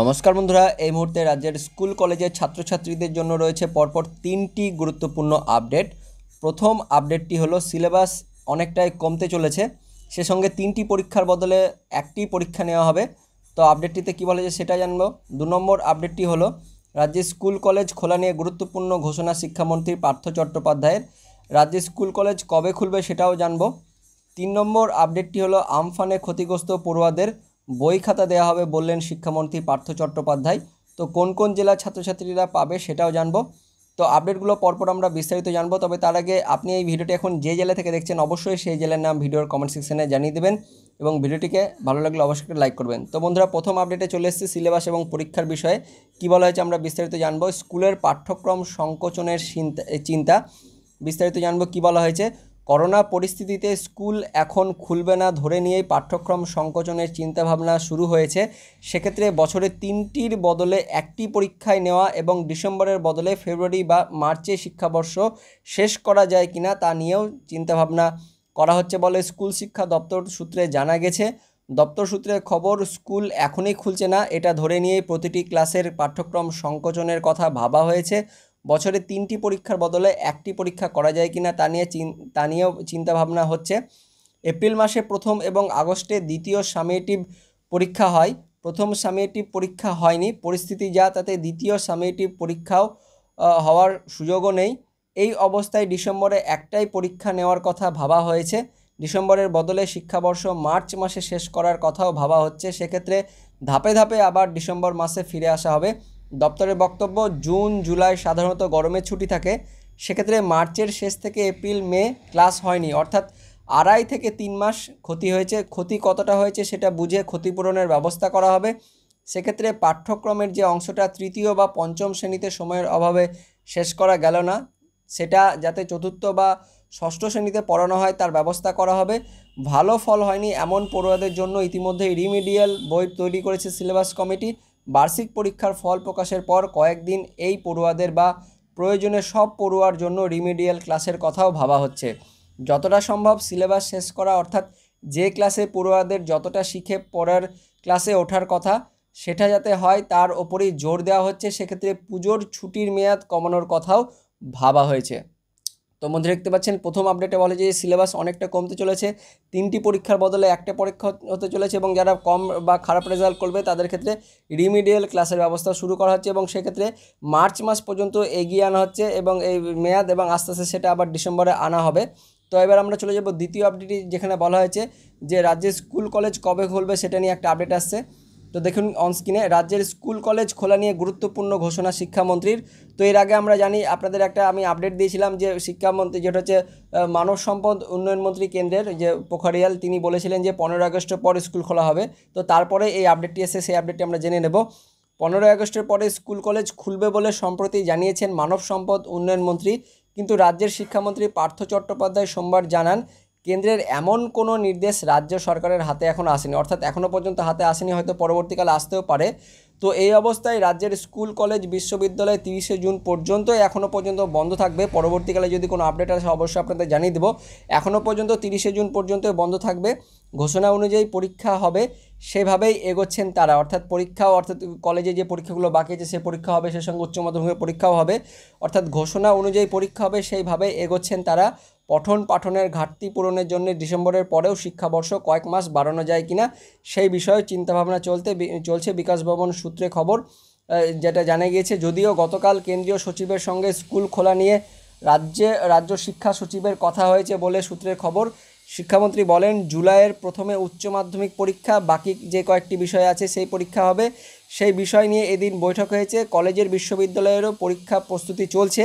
নমস্কার বন্ধুরা এই মুহূর্তে রাজ্যের স্কুল কলেজের ছাত্রছাত্রীদের জন্য রয়েছে পরপর তিনটি গুরুত্বপূর্ণ আপডেট প্রথম আপডেটটি হলো সিলেবাস অনেকটাই কমতে চলেছে সে সঙ্গে তিনটি পরীক্ষার বদলে একটি পরীক্ষা নেওয়া হবে তো আপডেটটিতে কী বলেছে সেটা জানবো দু নম্বর আপডেটটি হলো রাজ্যে স্কুল কলেজ খোলা নিয়ে গুরুত্বপূর্ণ ঘোষণা শিক্ষামন্ত্রী পার্থ চট্টোপাধ্যায়ের রাজ্যে স্কুল কলেজ কবে খুলবে সেটাও জানবো তিন নম্বর আপডেটটি হলো আমফানে ক্ষতিগ্রস্ত পড়ুয়াদের বই খাতা দেওয়া হবে বললেন শিক্ষামন্ত্রী পার্থ চট্টোপাধ্যায় তো কোন কোন জেলার ছাত্রছাত্রীরা পাবে সেটাও জানবো তো আপডেটগুলো পরপর আমরা বিস্তারিত জানবো তবে তার আগে আপনি এই ভিডিওটি এখন যে জেলা থেকে দেখছেন অবশ্যই সেই জেলার নাম ভিডিওর কমেন্ট সেকশনে জানিয়ে দেবেন এবং ভিডিওটিকে ভালো লাগলে অবশ্যই লাইক করবেন তো বন্ধুরা প্রথম আপডেটে চলে এসেছি সিলেবাস এবং পরীক্ষার বিষয়ে কী বলা হয়েছে আমরা বিস্তারিত জানবো স্কুলের পাঠ্যক্রম সংকোচনের চিন্তা বিস্তারিত জানবো কী বলা হয়েছে করোনা পরিস্থিতিতে স্কুল এখন খুলবে না ধরে নিয়েই পাঠ্যক্রম সংকোচনের চিন্তাভাবনা শুরু হয়েছে সেক্ষেত্রে বছরে তিনটির বদলে একটি পরীক্ষায় নেওয়া এবং ডিসেম্বরের বদলে ফেব্রুয়ারি বা মার্চে শিক্ষাবর্ষ শেষ করা যায় কিনা তা নিয়েও চিন্তাভাবনা করা হচ্ছে বলে স্কুল শিক্ষা দপ্তর সূত্রে জানা গেছে দপ্তর সূত্রে খবর স্কুল এখনই খুলছে না এটা ধরে নিয়ে প্রতিটি ক্লাসের পাঠ্যক্রম সংকোচনের কথা ভাবা হয়েছে বছরে তিনটি পরীক্ষার বদলে একটি পরীক্ষা করা যায় কিনা তা নিয়ে তা নিয়েও চিন্তাভাবনা হচ্ছে এপ্রিল মাসে প্রথম এবং আগস্টে দ্বিতীয় সামেটিভ পরীক্ষা হয় প্রথম সামেটিভ পরীক্ষা হয়নি পরিস্থিতি যা তাতে দ্বিতীয় সামেটিভ পরীক্ষাও হওয়ার সুযোগও নেই এই অবস্থায় ডিসেম্বরে একটাই পরীক্ষা নেওয়ার কথা ভাবা হয়েছে ডিসেম্বরের বদলে শিক্ষাবর্ষ মার্চ মাসে শেষ করার কথাও ভাবা হচ্ছে সেক্ষেত্রে ধাপে ধাপে আবার ডিসেম্বর মাসে ফিরে আসা হবে দপ্তরের বক্তব্য জুন জুলাই সাধারণত গরমের ছুটি থাকে সেক্ষেত্রে মার্চের শেষ থেকে এপ্রিল মে ক্লাস হয়নি অর্থাৎ আড়াই থেকে তিন মাস ক্ষতি হয়েছে ক্ষতি কতটা হয়েছে সেটা বুঝে ক্ষতিপূরণের ব্যবস্থা করা হবে সেক্ষেত্রে পাঠ্যক্রমের যে অংশটা তৃতীয় বা পঞ্চম শ্রেণীতে সময়ের অভাবে শেষ করা গেল না সেটা যাতে চতুর্থ বা ষষ্ঠ শ্রেণীতে পড়ানো হয় তার ব্যবস্থা করা হবে ভালো ফল হয়নি এমন পড়ুয়াদের জন্য ইতিমধ্যেই রিমিডিয়াল বই তৈরি করেছে সিলেবাস কমিটি বার্ষিক পরীক্ষার ফল প্রকাশের পর কয়েকদিন এই পড়ুয়াদের বা প্রয়োজনে সব পড়ুয়ার জন্য রিমিডিয়াল ক্লাসের কথাও ভাবা হচ্ছে যতটা সম্ভব সিলেবাস শেষ করা অর্থাৎ যে ক্লাসে পড়ুয়াদের যতটা শিখে পড়ার ক্লাসে ওঠার কথা সেটা যাতে হয় তার ওপরেই জোর দেওয়া হচ্ছে সেক্ষেত্রে পুজোর ছুটির মেয়াদ কমানোর কথাও ভাবা হয়েছে তো মধ্যে দেখতে পাচ্ছেন প্রথম আপডেটে বলে যে সিলেবাস অনেকটা কমতে চলেছে তিনটি পরীক্ষার বদলে একটা পরীক্ষা হতে চলেছে এবং যারা কম বা খারাপ রেজাল্ট করবে তাদের ক্ষেত্রে রিমিডিয়াল ক্লাসের ব্যবস্থা শুরু করা হচ্ছে এবং সেক্ষেত্রে মার্চ মাস পর্যন্ত এগিয়ে আনা হচ্ছে এবং এই মেয়াদ এবং আস্তে আস্তে সেটা আবার ডিসেম্বরে আনা হবে তো এবার আমরা চলে যাব দ্বিতীয় আপডেটটি যেখানে বলা হয়েছে যে রাজ্যের স্কুল কলেজ কবে খুলবে সেটা নিয়ে একটা আপডেট আসছে তো দেখুন অনস্ক্রিনে রাজ্যের স্কুল কলেজ খোলা নিয়ে গুরুত্বপূর্ণ ঘোষণা শিক্ষামন্ত্রীর তো এর আগে আমরা জানি আপনাদের একটা আমি আপডেট দিয়েছিলাম যে শিক্ষামন্ত্রী যেটা হচ্ছে মানব সম্পদ উন্নয়ন মন্ত্রী কেন্দ্রের যে পোখারিয়াল তিনি বলেছিলেন যে পনেরোই আগস্টের পর স্কুল খোলা হবে তো তারপরে এই আপডেটটি এসে সেই আপডেটটি আমরা জেনে নেব পনেরোই আগস্টের পরে স্কুল কলেজ খুলবে বলে সম্প্রতি জানিয়েছেন মানব সম্পদ উন্নয়ন মন্ত্রী কিন্তু রাজ্যের শিক্ষামন্ত্রী পার্থ চট্টোপাধ্যায় সোমবার জানান কেন্দ্রের এমন কোনো নির্দেশ রাজ্য সরকারের হাতে এখন আসেনি অর্থাৎ এখনও পর্যন্ত হাতে আসেনি হয়তো পরবর্তীকালে আসতেও পারে তো এই অবস্থায় রাজ্যের স্কুল কলেজ বিশ্ববিদ্যালয় তিরিশে জুন পর্যন্ত এখনও পর্যন্ত বন্ধ থাকবে পরবর্তীকালে যদি কোনো আপডেট আসে অবশ্যই আপনাদের জানিয়ে দেবো এখনও পর্যন্ত তিরিশে জুন পর্যন্ত বন্ধ থাকবে ঘোষণা অনুযায়ী পরীক্ষা হবে সেভাবেই এগোচ্ছেন তারা অর্থাৎ পরীক্ষা অর্থাৎ কলেজে যে পরীক্ষাগুলো বাকি আছে সে পরীক্ষা হবে সে সঙ্গে উচ্চ মাধ্যমিকের পরীক্ষাও হবে অর্থাৎ ঘোষণা অনুযায়ী পরীক্ষা হবে সেইভাবে এগোচ্ছেন তারা পঠন পাঠনের ঘাটতি পূরণের জন্য ডিসেম্বরের পরেও শিক্ষাবর্ষ কয়েক মাস বাড়ানো যায় কিনা সেই বিষয়ে চিন্তাভাবনা চলতে চলছে বিকাশ ভবন সূত্রে খবর যেটা জানা গিয়েছে যদিও গতকাল কেন্দ্রীয় সচিবের সঙ্গে স্কুল খোলা নিয়ে রাজ্যে রাজ্য শিক্ষা সচিবের কথা হয়েছে বলে সূত্রের খবর শিক্ষামন্ত্রী বলেন জুলাইয়ের প্রথমে উচ্চ মাধ্যমিক পরীক্ষা বাকি যে কয়েকটি বিষয় আছে সেই পরীক্ষা হবে সেই বিষয় নিয়ে এদিন বৈঠক হয়েছে কলেজের বিশ্ববিদ্যালয়েরও পরীক্ষা প্রস্তুতি চলছে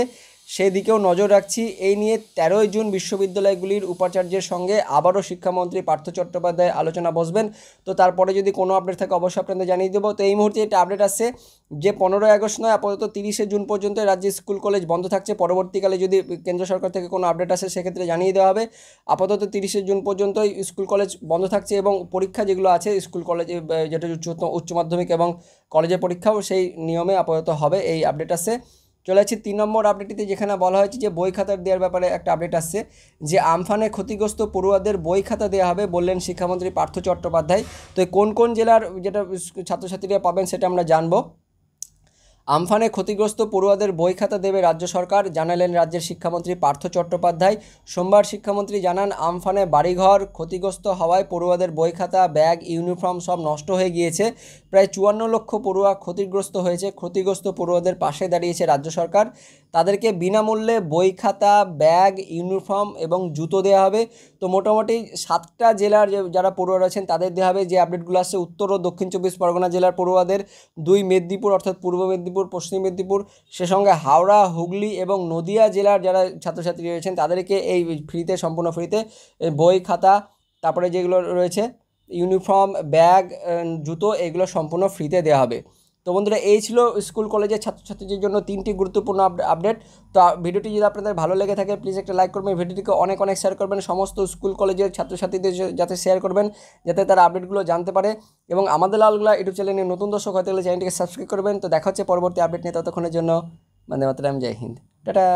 সেদিকেও নজর রাখছি এই নিয়ে তেরোই জুন বিশ্ববিদ্যালয়গুলির উপাচার্যের সঙ্গে আবারও শিক্ষামন্ত্রী পার্থ চট্টোপাধ্যায় আলোচনা বসবেন তো তারপরে যদি কোনো আপডেট থাকে অবশ্যই আপনাদের জানিয়ে দেবো তো এই মুহূর্তে এটা আপডেট আসছে যে পনেরোই আগস্ট নয় আপাতত তিরিশে জুন পর্যন্ত রাজ্যে স্কুল কলেজ বন্ধ থাকছে পরবর্তীকালে যদি কেন্দ্র সরকার থেকে কোনো আপডেট আসে সেক্ষেত্রে জানিয়ে দেওয়া হবে আপাতত তিরিশে জুন পর্যন্তই স্কুল কলেজ বন্ধ থাকছে এবং পরীক্ষা যেগুলো আছে স্কুল কলেজে যেটা উচ্চ উচ্চ মাধ্যমিক এবং কলেজের পরীক্ষাও সেই নিয়মে আপাতত হবে এই আপডেট আসে চলে আসছি তিন নম্বর আপডেটটিতে যেখানে বলা হয়েছে যে বই খাতার দেওয়ার ব্যাপারে একটা আপডেট আসছে যে আমফানে ক্ষতিগ্রস্ত পড়ুয়াদের বই খাতা দেওয়া হবে বললেন শিক্ষামন্ত্রী পার্থ চট্টোপাধ্যায় তো কোন কোন জেলার যেটা ছাত্রছাত্রীরা পাবেন সেটা আমরা জানবো আমফানে ক্ষতিগ্রস্ত পড়ুয়াদের বই খাতা দেবে রাজ্য সরকার জানালেন রাজ্যের শিক্ষামন্ত্রী পার্থ চট্টোপাধ্যায় সোমবার শিক্ষামন্ত্রী জানান আমফানে বাড়িঘর ক্ষতিগ্রস্ত হওয়ায় পড়ুয়াদের বই খাতা ব্যাগ ইউনিফর্ম সব নষ্ট হয়ে গিয়েছে প্রায় চুয়ান্ন লক্ষ পড়ুয়া ক্ষতিগ্রস্ত হয়েছে ক্ষতিগ্রস্ত পড়ুয়াদের পাশে দাঁড়িয়েছে রাজ্য সরকার তাদেরকে বিনামূল্যে বই খাতা ব্যাগ ইউনিফর্ম এবং জুতো দেওয়া হবে তো মোটামুটি সাতটা জেলার যারা পড়ুয়া রয়েছেন তাদের দেওয়া হবে যে আপডেটগুলো আসছে উত্তর ও দক্ষিণ চব্বিশ পরগনা জেলার পড়ুয়াদের দুই মেদিনীপুর অর্থাৎ পূর্ব মেদিনীপুর পশ্চিম মেদিনীপুর সে সঙ্গে হাওড়া হুগলি এবং নদিয়া জেলার যারা ছাত্রছাত্রী রয়েছেন তাদেরকে এই ফ্রিতে সম্পূর্ণ ফ্রিতে বই খাতা তারপরে যেগুলো রয়েছে ইউনিফর্ম ব্যাগ জুতো এগুলো সম্পূর্ণ ফ্রিতে দেওয়া হবে তো বন্ধুরা এই ছিল স্কুল কলেজের ছাত্রছাত্রীদের জন্য তিনটি গুরুত্বপূর্ণ আপডেট তো ভিডিওটি যদি আপনাদের ভালো লেগে থাকে প্লিজ একটা লাইক করবেন ভিডিওটিকে অনেক অনেক শেয়ার করবেন সমস্ত স্কুল কলেজের ছাত্রছাত্রীদের যাতে শেয়ার করবেন যাতে তারা আপডেটগুলো জানতে পারে এবং আমাদের লালগুলা ইউটিউব চ্যানেলে নতুন দর্শক হতে গেলে চ্যানেলটিকে সাবস্ক্রাইব করবেন তো দেখা হচ্ছে পরবর্তী আপডেট নিয়ে ততক্ষণের জন্য মানে আমি জয় হিন্দ টাটা